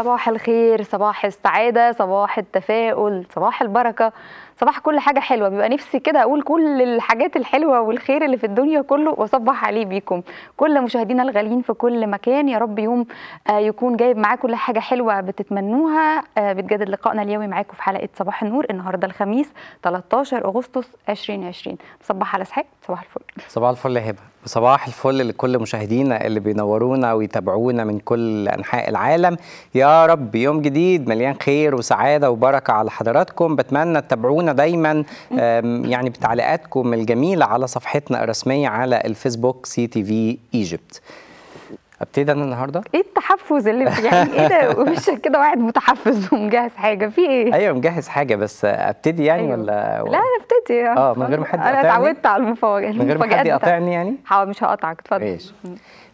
صباح الخير صباح السعادة صباح التفاؤل صباح البركة صباح كل حاجه حلوه بيبقى نفسي كده اقول كل الحاجات الحلوه والخير اللي في الدنيا كله واصبح عليه بيكم كل مشاهدينا الغاليين في كل مكان يا رب يوم آه، يكون جايب معاه كل حاجه حلوه بتتمنوها آه، بتجدد لقائنا اليومي معاكم في حلقه صباح النور النهارده الخميس 13 اغسطس 2020 صباح على صحيح صباح الفل صباح الفل يا هبه صباح الفل لكل مشاهدينا اللي بينورونا ويتابعونا من كل انحاء العالم يا رب يوم جديد مليان خير وسعاده وبركه على حضراتكم بتمنى تتابعونا دايما يعني بتعليقاتكم الجميله على صفحتنا الرسميه على الفيسبوك سي تي في ايجيبت ابتدي انا النهارده ايه التحفز اللي يعني ايه ده وشك كده واحد متحفز ومجهز حاجه في ايه ايوه مجهز حاجه بس ابتدي يعني أيوة. ولا لا انا ابتدي اه من غير ما حد يقاطعني انا اتعودت على المفاجاه من غير ما حد يقاطعني يعني اه، مش هقاطعك اتفضل ماشي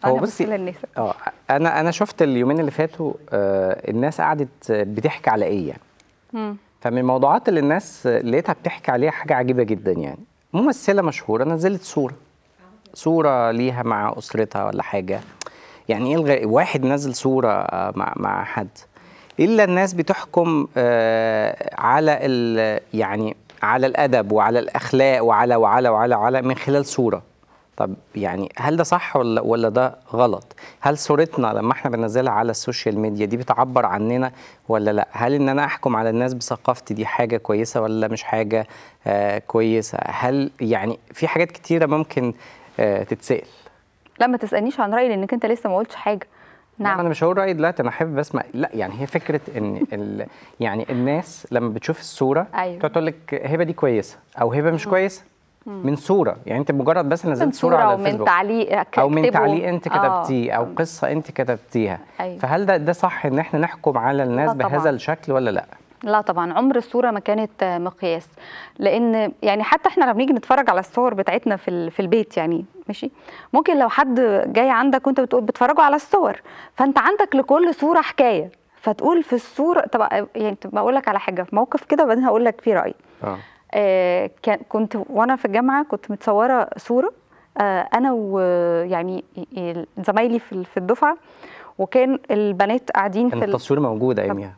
هو بصي اه انا انا شفت اليومين اللي فاتوا آه الناس قعدت بتحكي على ايه يعني فمن الموضوعات اللي الناس لقيتها بتحكي عليها حاجه عجيبه جدا يعني ممثله مشهوره نزلت صوره صوره ليها مع اسرتها ولا حاجه يعني ايه واحد نزل صوره آه، مع مع حد الا الناس بتحكم آه، على ال... يعني على الادب وعلى الاخلاق وعلى وعلى وعلى وعلى من خلال صوره طب يعني هل ده صح ولا ولا ده غلط؟ هل صورتنا لما احنا بننزلها على السوشيال ميديا دي بتعبر عننا ولا لا؟ هل ان انا احكم على الناس بثقافتي دي حاجه كويسه ولا مش حاجه آه كويسه؟ هل يعني في حاجات كتيره ممكن آه تتسال؟ لا ما تسالنيش عن رايي لانك انت لسه ما قلتش حاجه. نعم انا مش هقول رايي دلوقتي انا حابب اسمع لا يعني هي فكره ان ال... يعني الناس لما بتشوف الصوره أيوة. تقول لك هبه دي كويسه او هبه مش كويسه من صوره يعني انت مجرد بس نزلت صوره على الفيسبوك من تعليق او من تعليق انت آه. كتبتيه او قصه انت كتبتيها أيوة. فهل ده ده صح ان احنا نحكم على الناس بهذا الشكل ولا لا لا طبعا عمر الصوره ما كانت مقياس لان يعني حتى احنا لما بنيجي نتفرج على الصور بتاعتنا في في البيت يعني ماشي ممكن لو حد جاي عندك وانت بتقول بتفرجوا على الصور فانت عندك لكل صوره حكايه فتقول في الصوره طب يعني بقول لك على حاجه في موقف كده وبعدين هقول لك فيه رايي آه. آه، كنت وانا في الجامعه كنت متصوره صوره آه، انا ويعني زمايلي في الدفعه وكان البنات قاعدين في التصوير موجود يا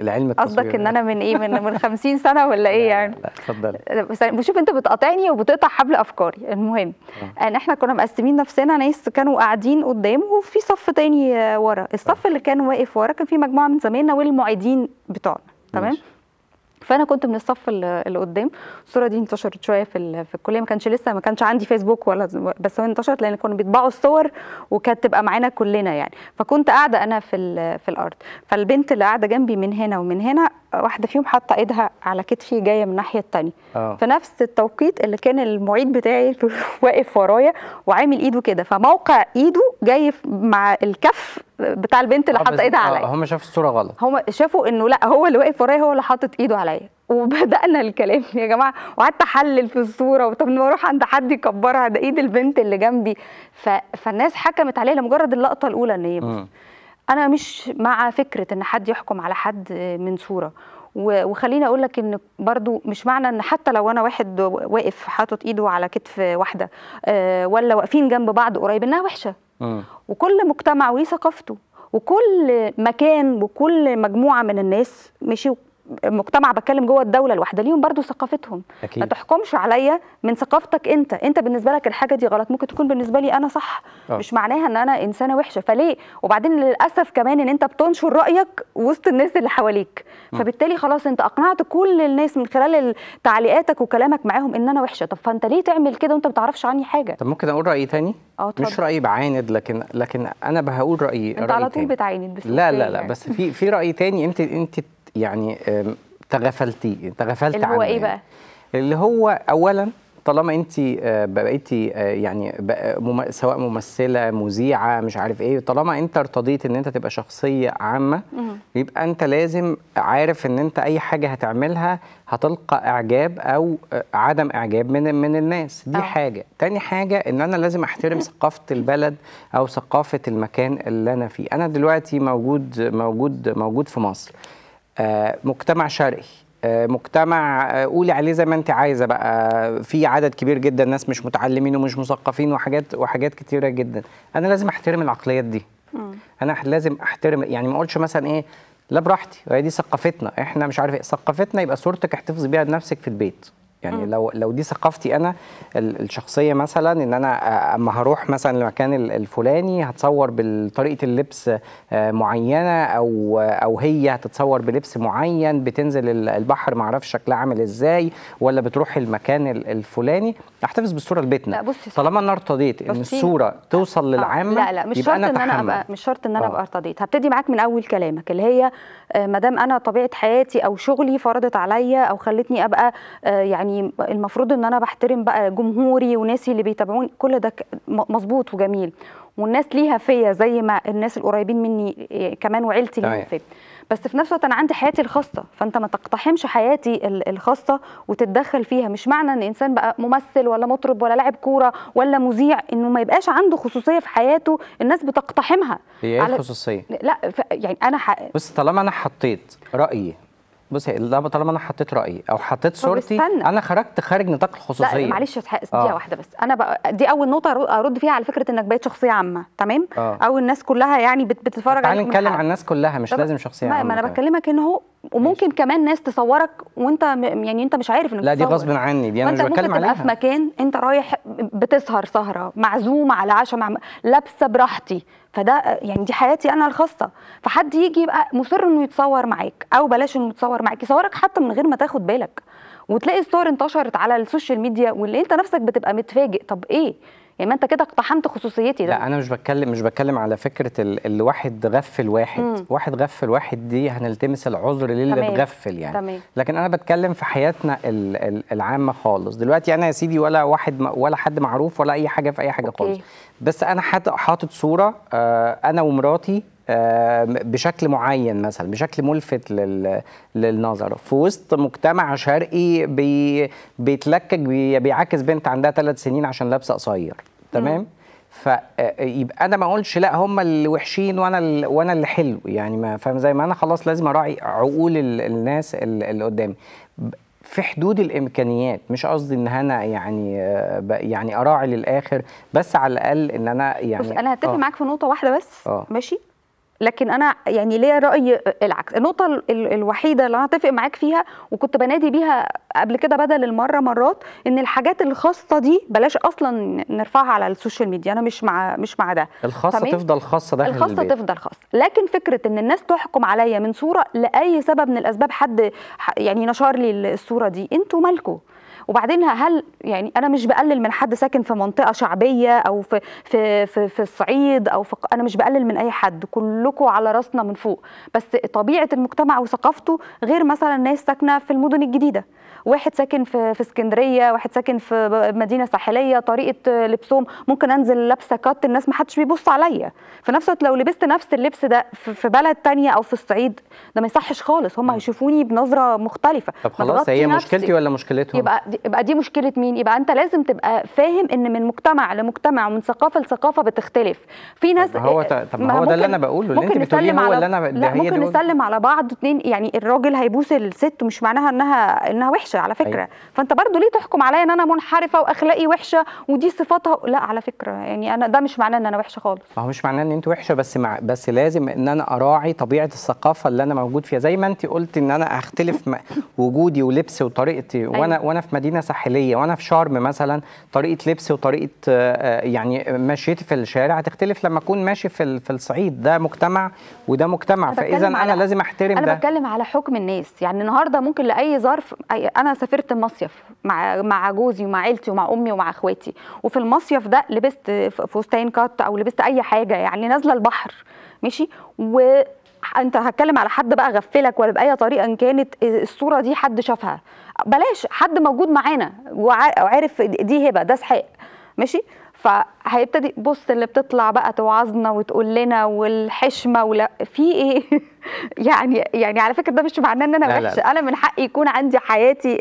العلم التصوير قصدك ان انا من ايه من من 50 سنه ولا ايه يعني لا اتفضلي بس بشوف انت بتقاطعني وبتقطع حبل افكاري المهم ان آه. احنا كنا مقسمين نفسنا ناس كانوا قاعدين قدام وفي صف تاني ورا الصف اللي كان واقف ورا كان في مجموعه من زمايلنا والمعيدين بتوعنا تمام فانا كنت من الصف اللي قدام الصوره دي انتشرت شويه في في الكليه ما كانش لسه ما كانش عندي فيسبوك ولا بس هو انتشرت لان كانوا بيطبعوا الصور وكانت تبقى معانا كلنا يعني فكنت قاعده انا في في الارض فالبنت اللي قاعده جنبي من هنا ومن هنا واحده فيهم حاطه ايدها على كتفي جايه من الناحيه الثانيه آه. في نفس التوقيت اللي كان المعيد بتاعي واقف ورايا وعامل ايده كده فموقع ايده جاي مع الكف بتاع البنت اللي آه، حاطه ايدها آه، عليا هم شافوا الصوره غلط هم شافوا انه لا هو اللي واقف ورايا هو اللي حاطط ايده عليا وبدانا الكلام يا جماعه وقعدت احلل في الصوره وطب ما اروح عند حد يكبرها ده ايد البنت اللي جنبي ف... فالناس حكمت عليا لمجرد اللقطه الاولى ان هي انا مش مع فكره ان حد يحكم على حد من صوره وخليني اقول لك ان برضو مش معنى ان حتى لو انا واحد واقف حاطط ايده على كتف واحده آه، ولا واقفين جنب بعض قريب انها وحشه آه. وكل مجتمع وليه ثقافته وكل مكان وكل مجموعه من الناس ماشي مجتمع بتكلم جوه الدوله الواحده ليهم برضو ثقافتهم أكيد. ما تحكمش عليا من ثقافتك انت انت بالنسبه لك الحاجه دي غلط ممكن تكون بالنسبه لي انا صح أوه. مش معناها ان انا انسانه وحشه فليه وبعدين للاسف كمان ان انت بتنشر رايك وسط الناس اللي حواليك م. فبالتالي خلاص انت اقنعت كل الناس من خلال تعليقاتك وكلامك معاهم ان انا وحشه طب فانت ليه تعمل كده وانت ما بتعرفش عني حاجه طب ممكن اقول رايي تاني اه مش رايي بعاند لكن لكن انا بقول رايي انت رأي على طول بتعاند لا لا لا يعني. بس في في راي تاني انت انت يعني تغفلتي تغفلت اللي هو ايه يعني. بقى؟ اللي هو اولا طالما انت آه، بقيتي آه، يعني بقى سواء ممثله مذيعه مش عارف ايه طالما انت ارتضيت ان انت تبقى شخصيه عامه يبقى انت لازم عارف ان انت اي حاجه هتعملها هتلقى اعجاب او آه، عدم اعجاب من من الناس دي أوه. حاجه تاني حاجه ان انا لازم احترم ثقافه البلد او ثقافه المكان اللي انا فيه انا دلوقتي موجود موجود موجود في مصر آه، مجتمع شرقي آه، مجتمع آه، قولي عليه زي ما انت عايزه بقى في عدد كبير جدا ناس مش متعلمين ومش مثقفين وحاجات وحاجات كتيره جدا انا لازم احترم العقليات دي انا لازم احترم يعني ما اقولش مثلا ايه لا براحتي وهي دي ثقافتنا احنا مش عارف ايه ثقافتنا يبقى صورتك احتفظي بيها لنفسك في البيت يعني م. لو لو دي ثقافتي انا الشخصيه مثلا ان انا اما هروح مثلا المكان الفلاني هتصور بطريقه اللبس آه، معينه او او هي هتتصور بلبس معين بتنزل البحر ما اعرفش شكلها عامل ازاي ولا بتروح المكان الفلاني احتفظ بالصوره لبيتنا طالما انا ارتضيت ان الصوره آه، توصل آه، للعامه لا لا مش شرط ان انا ابقى مش شرط ان انا ابقى ارتضيت هبتدي معاك من اول كلامك اللي هي ما دام انا طبيعه حياتي او شغلي فرضت عليا او خلتني ابقى يعني يعني المفروض ان انا بحترم بقى جمهوري وناسي اللي بيتابعوني كل ده مظبوط وجميل والناس ليها فيا زي ما الناس القريبين مني آه، كمان وعيلتي ليها فيا بس في نفس الوقت انا عندي حياتي الخاصه فانت ما تقتحمش حياتي الخاصه وتتدخل فيها مش معنى ان انسان بقى ممثل ولا مطرب ولا لاعب كوره ولا مذيع انه ما يبقاش عنده خصوصيه في حياته الناس بتقتحمها هي ايه الخصوصيه لا يعني انا ح... بص طالما انا حطيت رايي بصي طالما انا حطيت رايي او حطيت صورتي انا خرجت خارج نطاق الخصوصيه لا معلش آه. دقيقه آه. واحده بس انا بقى دي اول نقطه ارد فيها على فكره انك بقيت شخصيه عامه تمام آه. او الناس كلها يعني بتتفرج عليك تعالى نتكلم عن الناس كلها مش لازم شخصيه ما عامه ما انا بكلمك ان هو وممكن ماشي. كمان ناس تصورك وانت يعني انت مش عارف انك لا دي غصب عني دي انا مش بتكلم عليها في مكان انت رايح بتسهر سهره معزوم على عشاء مع لابسه براحتي فده يعني دي حياتي انا الخاصه فحد يجي يبقى مصر انه يتصور معاك او بلاش انه يتصور معاك يصورك حتى من غير ما تاخد بالك وتلاقي الصور انتشرت على السوشيال ميديا واللي انت نفسك بتبقى متفاجئ طب ايه يعني ما انت كده اقتحمت خصوصيتي ده. لا انا مش بتكلم مش بتكلم على فكره اللي واحد غفل واحد مم. واحد غفل واحد دي هنلتمس العذر للي اتغفل يعني تمام. لكن انا بتكلم في حياتنا العامه خالص دلوقتي انا يا سيدي ولا واحد ولا حد معروف ولا اي حاجه في اي حاجه أوكي. خالص بس انا حاطط صوره آه، انا ومراتي آه، بشكل معين مثلا بشكل ملفت للنظر في وسط مجتمع شرقي بي بيتلكك بي بيعاكس بنت عندها ثلاث سنين عشان لابسه قصير تمام فيبقى آه، انا ما اقولش لا هم اللي وحشين وانا وانا اللي حلو يعني ما فاهم زي ما انا خلاص لازم اراعي عقول الناس اللي قدامي في حدود الامكانيات مش قصدي ان انا يعني آه، يعني اراعي للاخر بس على الاقل ان انا يعني بس انا هتفق معاك في نقطه واحده بس أوه. ماشي لكن انا يعني ليا راي العكس النقطه الوحيده اللي انا اتفق معاك فيها وكنت بنادي بيها قبل كده بدل المره مرات ان الحاجات الخاصه دي بلاش اصلا نرفعها على السوشيال ميديا انا مش مع مش مع ده الخاصه تفضل خاصه داخل الخاصه البيت. تفضل خاصه لكن فكره ان الناس تحكم عليا من صوره لاي سبب من الاسباب حد يعني نشر لي الصوره دي انتوا مالكم وبعدين هل يعني انا مش بقلل من حد ساكن في منطقه شعبيه او في في في, في الصعيد او في انا مش بقلل من اي حد كلكم على راسنا من فوق بس طبيعه المجتمع وثقافته غير مثلا ناس ساكنه في المدن الجديده واحد ساكن في في اسكندريه واحد ساكن في مدينه ساحليه طريقه لبسهم ممكن انزل لابسه كات الناس ما حدش بيبص عليا في نفس الوقت لو لبست نفس اللبس ده في بلد تانية او في الصعيد ده ما يصحش خالص هم هيشوفوني بنظره مختلفه طب خلاص هي مشكلتي ولا مشكلتهم يبقى يبقى دي مشكله مين يبقى انت لازم تبقى فاهم ان من مجتمع لمجتمع ومن ثقافه لثقافه بتختلف في ناس طب هو طب ما هو ده اللي انا بقوله اللي انت بتقوليه هو اللي انا لا ممكن نسلم على بعض اتنين يعني الراجل هيبوس الست مش معناها انها انها وحشه على فكره أيوة. فانت برضو ليه تحكم عليا ان انا منحرفه واخلاقي وحشه ودي صفاتها لا على فكره يعني انا ده مش معناه ان انا وحشه خالص ما هو مش معناه ان انت وحشه بس مع بس لازم ان انا اراعي طبيعه الثقافه اللي انا موجود فيها زي ما انت قلت ان انا هختلف وجودي ولبسي وطريقتي أيوة. وانا وانا في مدينه ساحليه وانا في شرم مثلا طريقه لبسي وطريقه آه، آه، يعني مشيتي في الشارع هتختلف لما اكون ماشي في في الصعيد ده مجتمع وده مجتمع فاذا انا لازم احترم أنا ده انا بتكلم على حكم الناس يعني النهارده ممكن لاي ظرف انا سافرت مصيف مع مع جوزي ومع عيلتي ومع امي ومع اخواتي وفي المصيف ده لبست فستان كات او لبست اي حاجه يعني نازله البحر ماشي و انت هتكلم على حد بقى غفلك ولا باي طريقه إن كانت الصوره دي حد شافها بلاش حد موجود معانا وعارف دي هبه ده سحق ماشي فهيبتدي بص اللي بتطلع بقى توعظنا وتقول لنا والحشمه ولا في ايه يعني يعني على فكره ده مش معناه ان انا وحش انا من حقي يكون عندي حياتي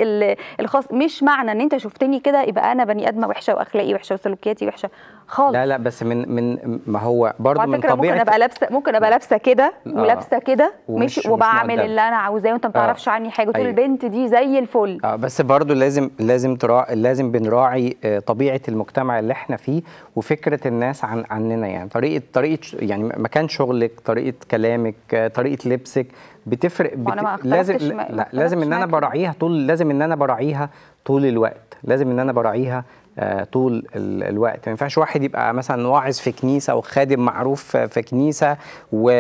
الخاص مش معنى ان انت شفتني كده يبقى انا بني ادمه وحشه واخلاقي وحشه وسلوكياتي وحشه خالص لا لا بس من من ما هو برضه من طبيعه ممكن ابقى لابسه ممكن ابقى لابسه كده آه. ولابسه كده مش وبعمل اللي انا عاوزاه وانت ما آه. تعرفش عني حاجه وتقول أيوه. البنت دي زي الفل اه بس برضه لازم لازم ترا... لازم بنراعي آه، طبيعه المجتمع اللي احنا فيه وفكره الناس عن عننا يعني طريقه طريقه يعني مكان شغلك طريقه كلامك طريقه طريقه لبسك بتفرق بت... ما لازم ما... لا لازم ان انا براعيها طول لازم ان انا براعيها طول الوقت لازم ان انا براعيها آه، طول الوقت ما ينفعش واحد يبقى مثلا واعظ في كنيسه وخادم معروف في كنيسه و...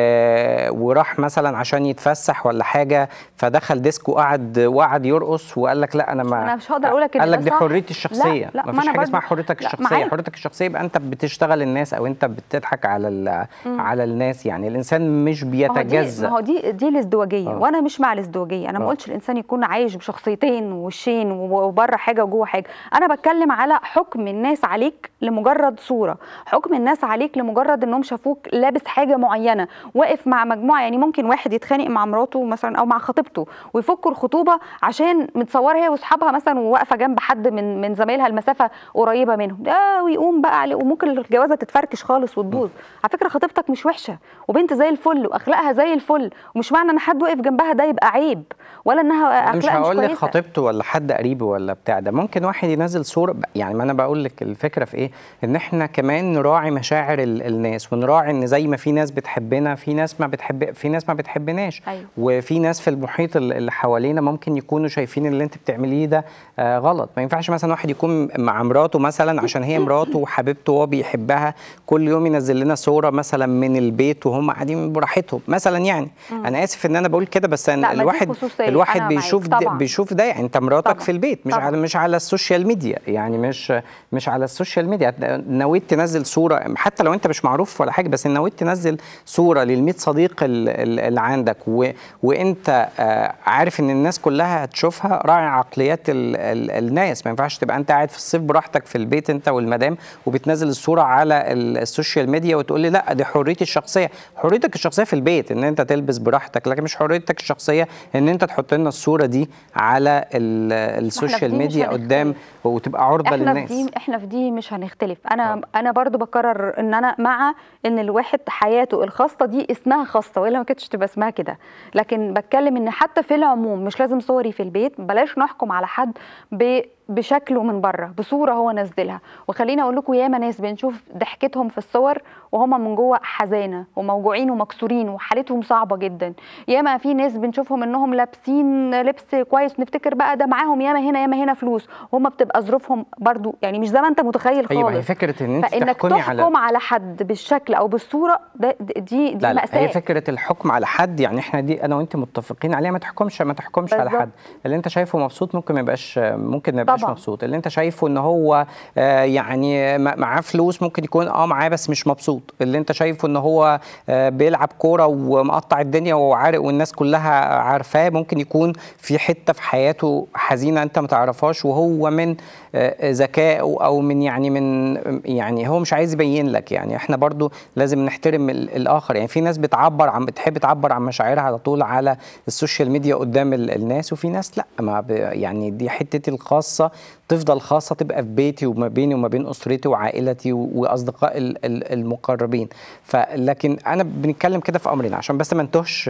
وراح مثلا عشان يتفسح ولا حاجه فدخل ديسكو وقعد وقعد يرقص وقال لك لا انا ما انا مش هقدر اقول لك قال لك دي حريتي الشخصيه لا لا ما فيش حاجه اسمها حريتك الشخصيه حريتك الشخصيه يبقى انت بتشتغل الناس او انت بتضحك على ال... على الناس يعني الانسان مش بيتجزا ما هو دي دي الازدواجيه آه. وانا مش مع الازدواجيه انا ما آه. قلتش الانسان يكون عايش بشخصيتين وشين وبره حاجه وجوه حاجه انا بتكلم على حكم الناس عليك لمجرد صوره حكم الناس عليك لمجرد انهم شافوك لابس حاجه معينه واقف مع مجموعه يعني ممكن واحد يتخانق مع مراته مثلا او مع خطيبته ويفكوا الخطوبه عشان متصوره هي واصحابها مثلا وواقفه جنب حد من من زمايلها المسافه قريبه منهم ده ويقوم بقى عليه وممكن الجوازه تتفركش خالص وتبوظ على فكره خطيبتك مش وحشه وبنت زي الفل واخلاقها زي الفل ومش معنى ان حد وقف جنبها ده يبقى عيب ولا انها اخلاقها مش, مش هقول لك خطيبته ولا حد قريبه ولا بتاع ده ممكن واحد ينزل صوره يعني يعني ما انا بقول لك الفكره في ايه ان احنا كمان نراعي مشاعر الناس ونراعي ان زي ما في ناس بتحبنا في ناس ما بتحب في ناس ما بتحبناش أيوة. وفي ناس في المحيط اللي حوالينا ممكن يكونوا شايفين اللي انت بتعمليه ده آه غلط ما ينفعش مثلا واحد يكون مع مراته مثلا عشان هي مراته وحبيبته وهو بيحبها كل يوم ينزل لنا صوره مثلا من البيت وهم قاعدين براحتهم مثلا يعني م. انا اسف ان انا بقول كده بس أنا الواحد الواحد بيشوف ده بيشوف ده يعني انت مراتك طبعًا. في البيت مش طبعًا. على مش على السوشيال ميديا يعني مش مش مش على السوشيال ميديا نويت تنزل صوره حتى لو انت مش معروف ولا حاجه بس نويت تنزل صوره لل صديق اللي عندك و... وانت آه، عارف ان الناس كلها هتشوفها راعي عقليات ال... ال... الناس ما ينفعش تبقى انت قاعد في الصيف براحتك في البيت انت والمدام وبتنزل الصوره على السوشيال ميديا وتقول لي لا دي حريتي الشخصيه حريتك الشخصيه في البيت ان انت تلبس براحتك لكن مش حريتك الشخصيه ان انت تحط لنا الصوره دي على السوشيال ميديا قدام وتبقى عرضه للناس احنا الناس. في دي احنا في دي مش هنختلف انا أوه. انا برضو بكرر ان انا مع ان الواحد حياته الخاصه دي اسمها خاصه والا ما كانتش تبقى اسمها كده لكن بتكلم ان حتى في العموم مش لازم صوري في البيت بلاش نحكم على حد ب بشكله من بره بصوره هو نزلها وخليني اقول لكم ياما ناس بنشوف ضحكتهم في الصور وهم من جوه حزانه وموجوعين ومكسورين وحالتهم صعبه جدا ياما في ناس بنشوفهم انهم لابسين لبس كويس نفتكر بقى ده معاهم ياما هنا ياما هنا فلوس وهم بتبقى ظروفهم برضو يعني مش زي ما انت متخيل أيوة، خالص ايوه هي فكره ان انت فانك تحكم على... على حد بالشكل او بالصوره ده دي دي لا مأساة هي فكره الحكم على حد يعني احنا دي انا وانت متفقين عليها ما تحكمش ما تحكمش بالزبط. على حد اللي انت شايفه مبسوط ممكن ما يبقاش ممكن ما يبقاش مش مبسوط اللي انت شايفه ان هو آه، يعني معاه فلوس ممكن يكون اه معاه بس مش مبسوط اللي انت شايفه ان هو آه، بيلعب كوره ومقطع الدنيا وعارق والناس كلها عارفاه ممكن يكون في حته في حياته حزينه انت ما تعرفهاش وهو من آه، ذكائه او من يعني من يعني هو مش عايز يبين لك يعني احنا برضو لازم نحترم الاخر يعني في ناس بتعبر عن بتحب تعبر عن مشاعرها على طول على السوشيال ميديا قدام الناس وفي ناس لا ما يعني دي حتتي الخاصه خاصه تفضل خاصه تبقى في بيتي وما بيني وما بين اسرتي وعائلتي واصدقاء المقربين فلكن انا بنتكلم كده في امرين عشان بس ما نتهش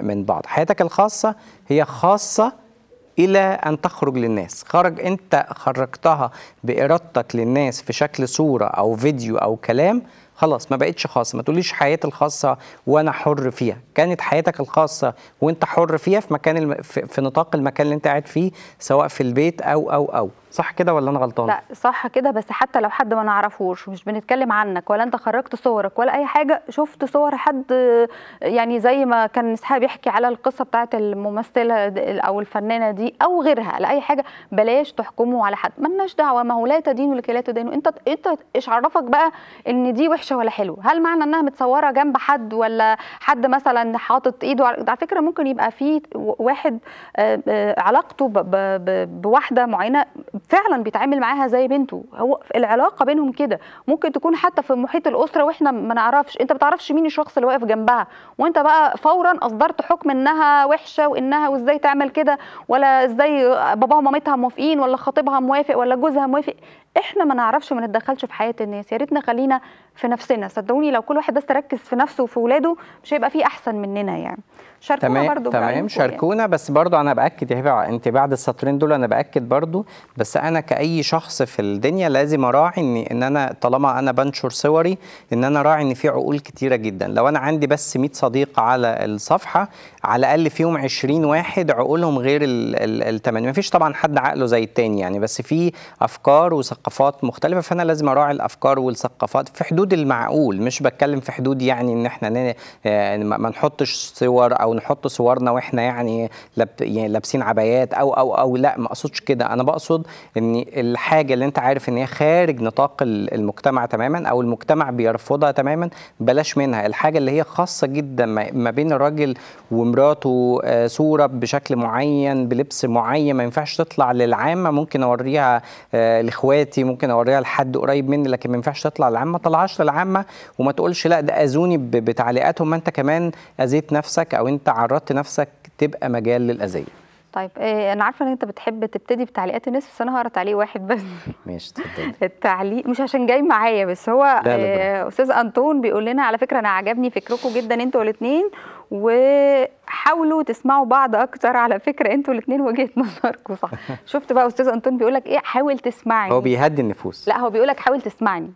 من بعض حياتك الخاصه هي خاصه الى ان تخرج للناس خرج انت خرجتها بارادتك للناس في شكل صوره او فيديو او كلام خلاص ما بقتش خاصه ما تقوليش حياتي الخاصه وانا حر فيها كانت حياتك الخاصه وانت حر فيها في مكان الم... في نطاق المكان اللي انت قاعد فيه سواء في البيت او او او صح كده ولا انا غلطان لا صح كده بس حتى لو حد ما نعرفوش مش بنتكلم عنك ولا انت خرجت صورك ولا اي حاجه شفت صور حد يعني زي ما كان اسحاق بيحكي على القصه بتاعه الممثله او الفنانه دي او غيرها لاي حاجه بلاش تحكموا على حد مالناش دعوه ما هو لا تدين لكي لا تدين انت انت ايش عرفك بقى ان دي وحشه ولا حلوه هل معنى انها متصوره جنب حد ولا حد مثلا حاطط ايده على فكره ممكن يبقى في واحد آه، آه، علاقته بواحده معينه فعلا بيتعامل معاها زي بنته هو العلاقه بينهم كده ممكن تكون حتى في محيط الاسره واحنا ما نعرفش انت بتعرفش مين الشخص اللي واقف جنبها وانت بقى فورا اصدرت حكم انها وحشه وانها وازاي تعمل كده ولا ازاي باباها ومامتها موافقين ولا خطيبها موافق ولا جوزها موافق احنا ما نعرفش وما نتدخلش في حياه الناس يا ريتنا خلينا في نفسنا صدقوني لو كل واحد بس ركز في نفسه وفي ولاده مش هيبقى فيه احسن مننا يعني شاركونا تمام برضو تمام يعني. شاركونا يعني. بس برضو انا باكد يا هبه انت بعد السطرين دول انا باكد برضو بس انا كاي شخص في الدنيا لازم اراعي ان ان انا طالما انا بنشر صوري ان انا راعي ان في عقول كتيره جدا لو انا عندي بس 100 صديق على الصفحه على الاقل فيهم 20 واحد عقولهم غير ال 80 مفيش طبعا حد عقله زي التاني يعني بس في افكار وثقافات ثقافات مختلفه فانا لازم اراعي الافكار والثقافات في حدود المعقول مش بتكلم في حدود يعني ان احنا آه، ما نحطش صور او نحط صورنا واحنا يعني, يعني لابسين عبايات او او او لا ما اقصدش كده انا بقصد ان الحاجه اللي انت عارف ان هي خارج نطاق المجتمع تماما او المجتمع بيرفضها تماما بلاش منها الحاجه اللي هي خاصه جدا ما بين الراجل ومراته آه، صوره بشكل معين بلبس معين ما ينفعش تطلع للعامه ممكن اوريها الاخوات آه، حياتي ممكن اوريها لحد قريب مني لكن ما ينفعش تطلع للعامه ما طلعهاش للعامه وما تقولش لا ده اذوني بتعليقاتهم ما انت كمان اذيت نفسك او انت عرضت نفسك تبقى مجال للاذيه طيب آه، انا عارفه ان انت بتحب تبتدي بتعليقات الناس بس انا هقرا تعليق واحد بس ماشي اتفضلي التعليق مش عشان جاي معايا بس هو لا لا آه، استاذ انطون بيقول لنا على فكره انا عجبني فكركم جدا انتوا الاثنين وحاولوا تسمعوا بعض اكتر على فكره انتوا الاثنين وجهه نظركم صح شفت بقى استاذ انطون بيقول لك ايه حاول تسمعني هو بيهدي النفوس لا هو بيقول لك حاول تسمعني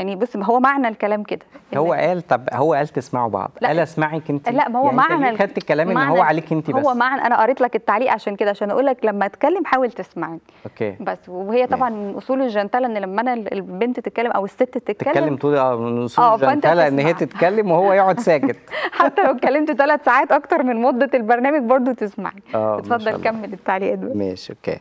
يعني بص ما هو معنى الكلام كده هو قال طب هو قال تسمعوا بعض لا قال اسمعك انت لا ما هو يعني معنى خدت الكلام ان هو عليك انت بس هو معنى انا قريت لك التعليق عشان كده عشان اقول لك لما اتكلم حاول تسمعني اوكي بس وهي طبعا من اصول الجنتله ان لما انا البنت تتكلم او الست تتكلم تتكلم اه من اصول آه، الجنتله ان هي تتكلم وهو يقعد ساكت حتى لو اتكلمت ثلاث ساعات اكتر من مده البرنامج برضو تسمعي آه، اتفضل كمل التعليقات ماشي اوكي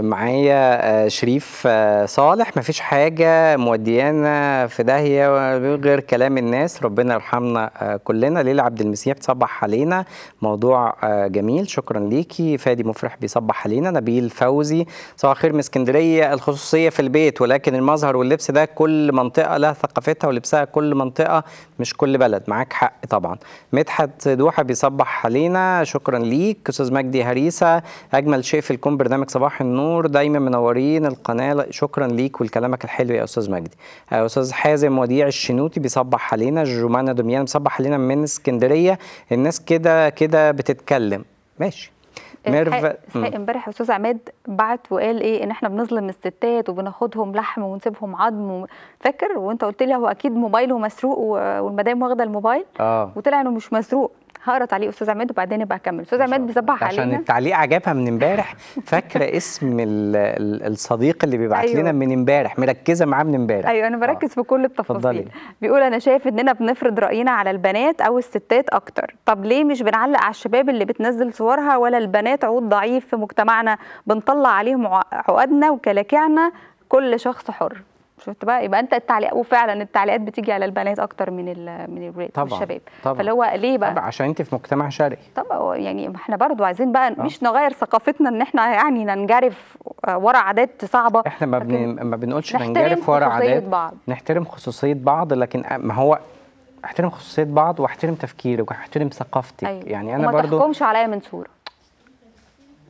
معايا آه، شريف آه، صالح مفيش حاجة موديانا في داهية غير كلام الناس ربنا يرحمنا آه، كلنا ليلى عبد المسيح بتصبح علينا موضوع جميل شكرا ليكي فادي مفرح بيصبح علينا نبيل فوزي صباح خير من اسكندرية الخصوصية في البيت ولكن المظهر واللبس ده كل منطقة لها ثقافتها ولبسها كل منطقة مش كل بلد معاك حق طبعا مدحت دوحة بيصبح علينا شكرا ليك أستاذ مجدي هريسة أجمل شيء في الكون برنامج صباح النور دايما منورين القناه شكرا ليك ولكلامك الحلو يا استاذ مجدي آه، استاذ حازم وديع الشنوتي بيصبح علينا جومانا دميان بيصبح علينا من اسكندريه الناس كده كده بتتكلم ماشي آه، ميرفا امبارح استاذ عماد بعت وقال ايه ان احنا بنظلم الستات وبناخدهم لحم ونسيبهم عظم فاكر وانت قلت لي هو اكيد موبايله مسروق والمدام واخده الموبايل آه. وطلع انه مش مسروق هقرا تعليق استاذ عماد وبعدين ابقى اكمل استاذ عماد بيصبح علينا عشان التعليق عجبها من امبارح فاكره اسم الصديق اللي بيبعت أيوه. لنا من امبارح مركزه معاه من امبارح ايوه انا بركز آه. في كل التفاصيل فضلي. بيقول انا شايف اننا بنفرض راينا على البنات او الستات اكتر طب ليه مش بنعلق على الشباب اللي بتنزل صورها ولا البنات عود ضعيف في مجتمعنا بنطلع عليهم عقدنا وكلاكعنا كل شخص حر شفت بقى يبقى انت التعليق وفعلا التعليقات بتيجي على البنات اكتر من الـ من الـ طبعا الشباب طبعا فاللي هو ليه بقى؟ طبعا عشان انت في مجتمع شرقي طب يعني احنا برضو عايزين بقى أه. مش نغير ثقافتنا ان احنا يعني ننجرف ورا عادات صعبه احنا ما, بن... ما بنقولش ننجرف ورا عادات بعض. نحترم خصوصيه بعض لكن ما هو احترم خصوصيه بعض واحترم تفكيرك واحترم ثقافتك أيوة. يعني انا وما برضو ما تحكمش عليا من صوره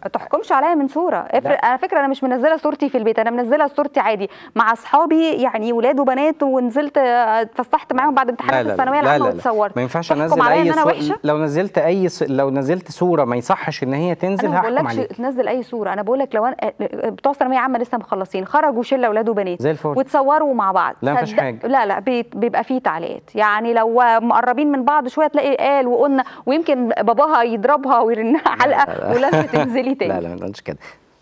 ما تحكمش عليا من صوره افرق إيه، على فكره انا مش منزله صورتي في البيت انا منزله صورتي عادي مع اصحابي يعني ولاد وبنات ونزلت اتفسحت معاهم بعد امتحانات الثانويه العامه واتصورت ما ينفعش انزل اي صورة وحشة؟ لو نزلت اي س... لو نزلت صوره ما يصحش ان هي تنزل انا ما بقولكش تنزل اي صوره انا بقول لك لو انا آه، آه، بتوع الثانويه عامه لسه مخلصين خرجوا شله ولاد وبنات زي الفل واتصوروا مع بعض لا مفيش حاجه لا لا بيبقى فيه تعليقات يعني لو مقربين من بعض شويه تلاقي قال وقلنا ويمكن باباها يضربها ويرنها علقه ولازم تنزلي تاني لا لا ما نقولش كده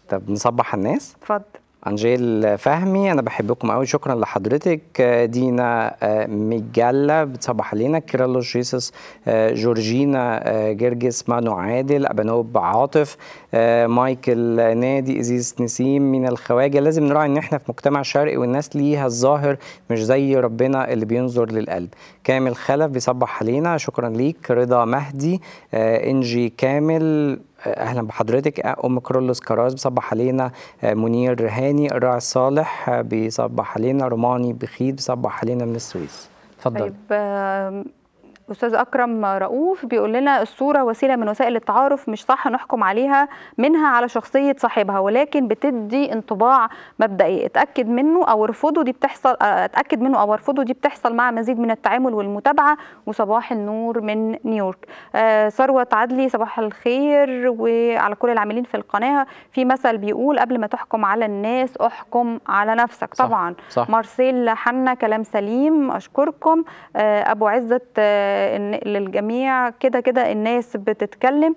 طب نصبح الناس اتفضل أنجيل فهمي أنا بحبكم قوي شكرا لحضرتك آه، دينا آه، ميجالا بتصبح علينا كيرلوس جيسس آه، جورجينا جرجس مانو عادل أبانوب عاطف مايكل نادي إزيز نسيم من الخواجة لازم نراعي إن إحنا في مجتمع شرقي والناس ليها الظاهر مش زي ربنا اللي بينظر للقلب كامل خلف بيصبح علينا شكرا ليك رضا مهدي إنجي كامل اهلا بحضرتك ام كرولوس كراز بيصبح علينا آه، منير هاني راعي صالح آه، بيصبح علينا روماني بخيت بيصبح علينا من السويس اتفضلي طيب استاذ اكرم رؤوف بيقول لنا الصوره وسيله من وسائل التعارف مش صح نحكم عليها منها على شخصيه صاحبها ولكن بتدي انطباع مبدئي اتاكد منه او ارفضه دي بتحصل آه، اتاكد منه او ارفضه دي بتحصل مع مزيد من التعامل والمتابعه وصباح النور من نيويورك آه ثروت عدلي صباح الخير وعلى كل العاملين في القناه في مثل بيقول قبل ما تحكم على الناس احكم على نفسك صح طبعا صح مارسيل حنا كلام سليم اشكركم آه ابو عزه آه آه، للجميع كده كده الناس بتتكلم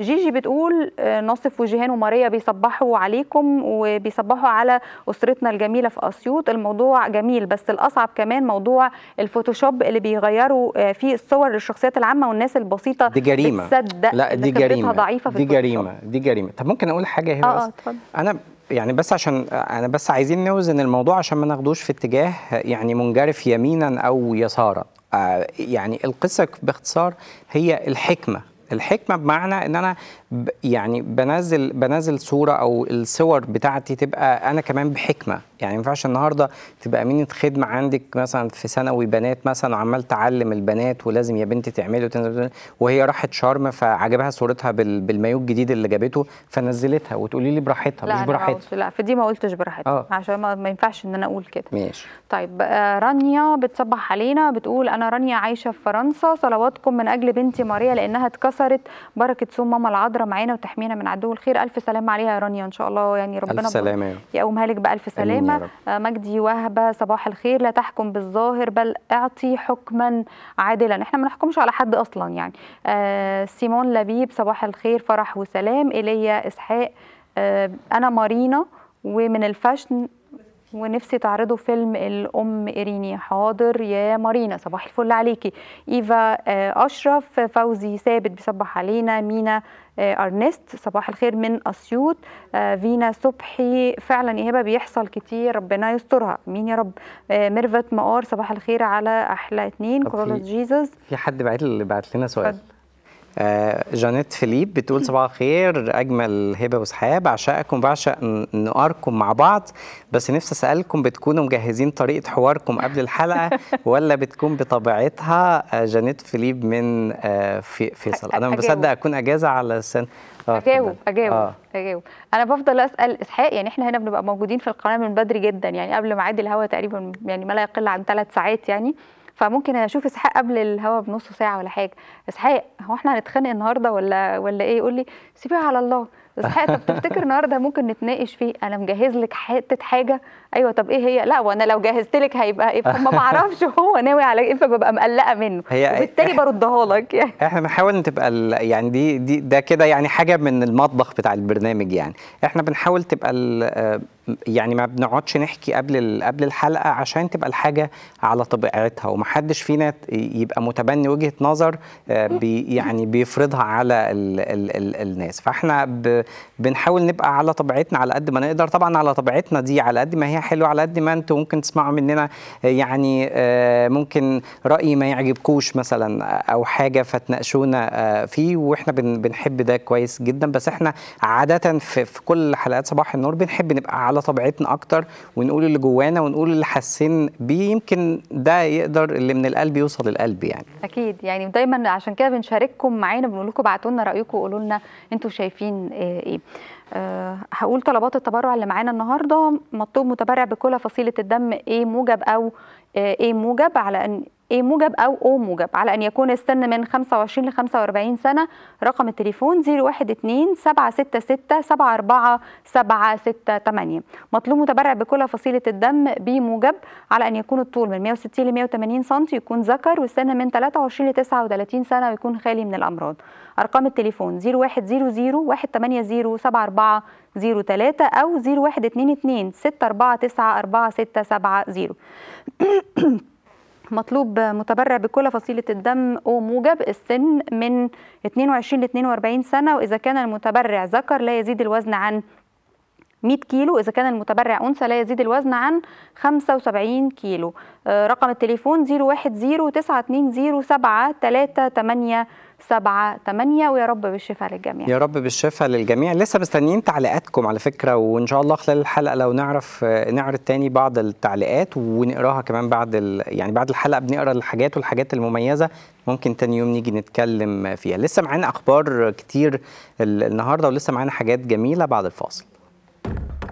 جيجي بتقول آه، ناصف وجيهان وماريا بيصبحوا عليكم وبيصبحوا على اسرتنا الجميله في اسيوط الموضوع جميل بس الاصعب كمان موضوع الفوتوشوب اللي بيغيروا آه، فيه الصور للشخصيات العامه والناس البسيطه دي جريمه بتصدق لا دي جريمه ضعيفه في دي جريمه دي جريمه طب ممكن اقول حاجه هنا آه انا يعني بس عشان انا بس عايزين نوزن الموضوع عشان ما ناخدوش في اتجاه يعني منجرف يمينا او يسارا آه، يعني القصه باختصار هي الحكمه الحكمه بمعنى ان انا يعني بنزل بنزل صوره او الصور بتاعتي تبقى انا كمان بحكمه يعني ما ينفعش النهارده تبقى امينه خدمه عندك مثلا في ثانوي بنات مثلا عمال تعلم البنات ولازم يا بنتي تعملي وتنزل وهي راحت شرم فعجبها صورتها بالمايو الجديد اللي جابته فنزلتها وتقولي لي براحتها مش براحتها لا في دي ما قلتش براحتها آه. عشان ما, ما ينفعش ان انا اقول كده ماشي طيب آه، رانيا بتصبح علينا بتقول انا رانيا عايشه في فرنسا صلواتكم من اجل بنتي ماريا لانها اتكسرت بركه صوم ماما العذراء معانا وتحمينا من عدو الخير الف سلام عليها يا رانيا ان شاء الله يعني ربنا يقومها لك بالف سلامه مجدي وهبة صباح الخير لا تحكم بالظاهر بل اعطي حكما عادلا احنا ما نحكمش على حد اصلا يعني آه سيمون لبيب صباح الخير فرح وسلام ايليا اسحاق آه انا مارينا ومن الفشن ونفسي تعرضوا فيلم الأم إيريني حاضر يا مارينا صباح الفل عليكي إيفا آه، أشرف فوزي ثابت بيصبح علينا مينا آه، أرنست صباح الخير من أسيوط آه، فينا صبحي فعلا يا هبه بيحصل كتير ربنا يسترها مين يا رب ميرفت مقار صباح الخير على أحلى اثنين كورولوس جيزس في حد بعت بعت لنا سؤال آه، جانيت فيليب بتقول صباح الخير اجمل هبه وسحاب بعشقكم بعشق نقاركم مع بعض بس نفسي اسالكم بتكونوا مجهزين طريقه حواركم قبل الحلقه ولا بتكون بطبيعتها آه، جانيت فيليب من آه، فيصل انا ما بصدق اكون اجازه على السن اجاوب اجاوب آه. اجاوب انا بفضل اسال اسحاق يعني احنا هنا بنبقى موجودين في القناه من بدري جدا يعني قبل ميعاد الهوا تقريبا يعني ما لا يقل عن ثلاث ساعات يعني فممكن اشوف اسحاق قبل الهوا بنص ساعه ولا حاجه اسحاق هو احنا هنتخانق النهارده ولا ولا ايه يقول لي سيبيها على الله اسحاق طب تفتكر النهارده ممكن نتناقش فيه انا مجهز لك حته حاجه ايوه طب ايه هي لا وانا لو جهزت لك هيبقى ايه فما بعرفش هو ناوي على ايه فببقى مقلقه منه هي وبالتالي بردها لك يعني احنا بنحاول تبقى يعني دي دي ده كده يعني حاجه من المطبخ بتاع البرنامج يعني احنا بنحاول تبقى آه، يعني ما بنقعدش نحكي قبل قبل الحلقه عشان تبقى الحاجه على طبيعتها ومحدش فينا يبقى متبني وجهه نظر آه، بي يعني بيفرضها على الـ الـ الـ الناس فاحنا بنحاول نبقى على طبيعتنا على قد ما نقدر طبعا على طبيعتنا دي على قد ما هي حلوه على قد ما انتم ممكن تسمعوا مننا آه، يعني آه، ممكن راي ما يعجبكوش مثلا او حاجه فتناقشونا فيه واحنا بنحب ده كويس جدا بس احنا عاده في كل حلقات صباح النور بنحب نبقى على طبيعتنا اكتر ونقول اللي جوانا ونقول اللي حاسين بيه يمكن ده يقدر اللي من القلب يوصل للقلب يعني اكيد يعني دايما عشان كده بنشارككم معانا بنقول لكم ابعتوا لنا رايكم وقولوا لنا انتوا شايفين آه، ايه أه هقول طلبات التبرع اللي معانا النهارده مطلوب متبرع بكل فصيله الدم ايه موجب او ايه موجب على ان A ايه موجب أو O موجب على أن يكون السن من 25 ل 45 سنة رقم التليفون 012 766 74768 مطلوب متبرع بكل فصيلة الدم B موجب على أن يكون الطول من 160 ل 180 سم يكون ذكر والسن من 23 ل 39 سنة ويكون خالي من الأمراض أرقام التليفون 0100 180 أو 0122 -649 -4670 مطلوب متبرع بكل فصيلة الدم أو موجب السن من 22 ل 42 سنة وإذا كان المتبرع ذكر لا يزيد الوزن عن 100 كيلو إذا كان المتبرع أنثى لا يزيد الوزن عن 75 كيلو آه، رقم التليفون 010 920 7 سبعة تمانية ويا رب بالشفاء للجميع يا رب بالشفاء للجميع لسه مستنيين تعليقاتكم على فكرة وإن شاء الله خلال الحلقة لو نعرف نعرض تاني بعض التعليقات ونقراها كمان بعد ال... يعني بعد الحلقة بنقرا الحاجات والحاجات المميزة ممكن تاني يوم نيجي نتكلم فيها لسه معانا أخبار كتير النهاردة ولسه معانا حاجات جميلة بعد الفاصل